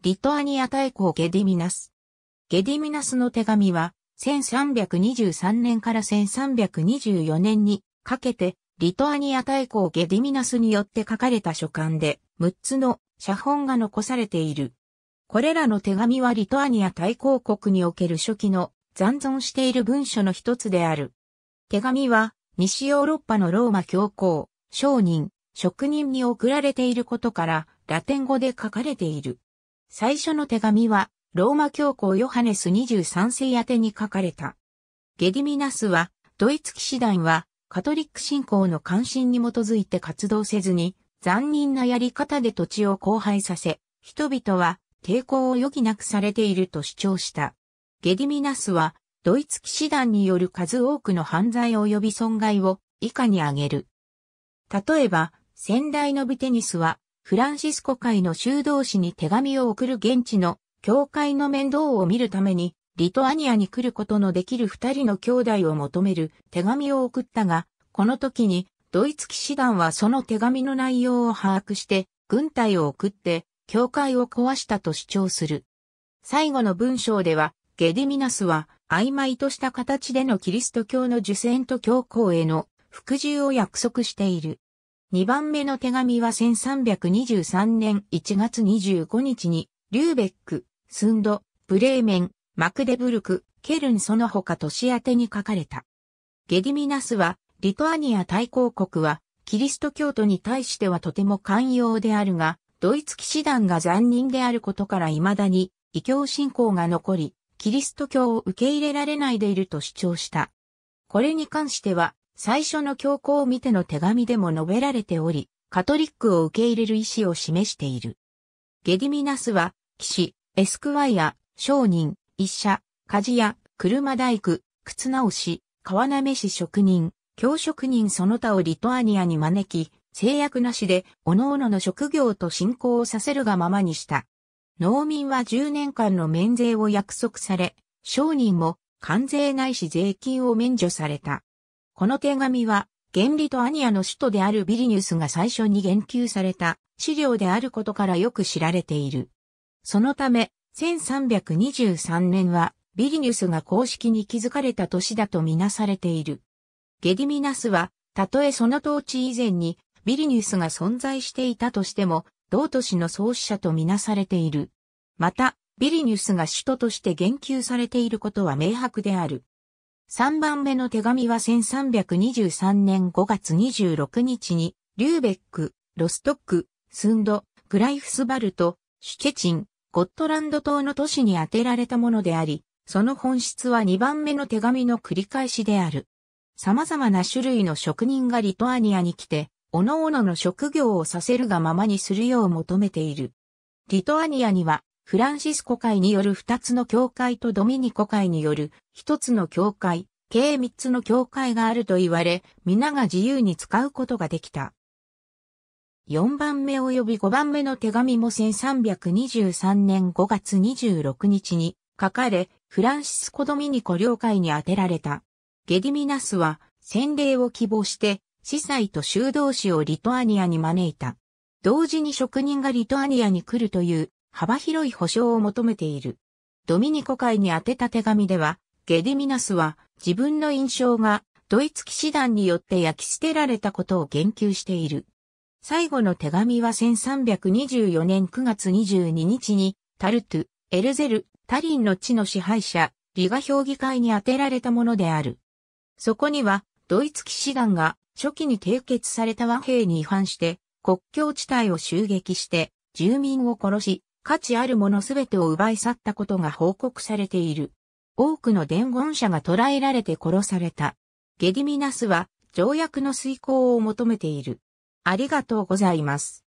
リトアニア大公ゲディミナス。ゲディミナスの手紙は、1323年から1324年にかけて、リトアニア大公ゲディミナスによって書かれた書簡で、6つの写本が残されている。これらの手紙はリトアニア大公国における初期の残存している文書の一つである。手紙は、西ヨーロッパのローマ教皇、商人、職人に送られていることから、ラテン語で書かれている。最初の手紙は、ローマ教皇ヨハネス23世宛てに書かれた。ゲディミナスは、ドイツ騎士団は、カトリック信仰の関心に基づいて活動せずに、残忍なやり方で土地を荒廃させ、人々は抵抗を余儀なくされていると主張した。ゲディミナスは、ドイツ騎士団による数多くの犯罪及び損害を以下に挙げる。例えば、先代のビテニスは、フランシスコ会の修道士に手紙を送る現地の教会の面倒を見るために、リトアニアに来ることのできる二人の兄弟を求める手紙を送ったが、この時にドイツ騎士団はその手紙の内容を把握して、軍隊を送って、教会を壊したと主張する。最後の文章では、ゲディミナスは曖昧とした形でのキリスト教の受選と教皇への服従を約束している。2番目の手紙は1323年1月25日に、リューベック、スンド、ブレーメン、マクデブルク、ケルンその他年宛てに書かれた。ゲディミナスは、リトアニア大公国は、キリスト教徒に対してはとても寛容であるが、ドイツ騎士団が残忍であることから未だに、異教信仰が残り、キリスト教を受け入れられないでいると主張した。これに関しては、最初の教皇を見ての手紙でも述べられており、カトリックを受け入れる意思を示している。ゲディミナスは、騎士、エスクワイア、商人、医者、家事屋、車大工、靴直し、川なめし職人、教職人その他をリトアニアに招き、制約なしで、各々の職業と信仰をさせるがままにした。農民は10年間の免税を約束され、商人も関税ないし税金を免除された。この手紙は、原理とアニアの首都であるビリニュスが最初に言及された資料であることからよく知られている。そのため、1323年はビリニュスが公式に築かれた年だとみなされている。ゲディミナスは、たとえその統治以前にビリニュスが存在していたとしても、同都市の創始者とみなされている。また、ビリニュスが首都として言及されていることは明白である。3番目の手紙は1323年5月26日に、リューベック、ロストック、スンド、グライフスバルト、シュケチン、ゴットランド島の都市に当てられたものであり、その本質は2番目の手紙の繰り返しである。様々な種類の職人がリトアニアに来て、各々の職業をさせるがままにするよう求めている。リトアニアにはフランシスコ会による二つの教会とドミニコ会による一つの教会、計三つの教会があると言われ、皆が自由に使うことができた。四番目及び五番目の手紙も1323年5月26日に書かれ、フランシスコ・ドミニコ領会に充てられた。ゲディミナスは洗礼を希望して司祭と修道士をリトアニアに招いた。同時に職人がリトアニアに来るという幅広い保障を求めている。ドミニコ会に宛てた手紙では、ゲデミナスは自分の印象がドイツ騎士団によって焼き捨てられたことを言及している。最後の手紙は1324年9月22日にタルトゥ、エルゼル、タリンの地の支配者、リガ評議会に宛てられたものである。そこには、ドイツ騎士団が初期に締結された和平に違反して、国境地帯を襲撃して、住民を殺し、価値あるものすべてを奪い去ったことが報告されている。多くの伝言者が捕らえられて殺された。ゲディミナスは条約の遂行を求めている。ありがとうございます。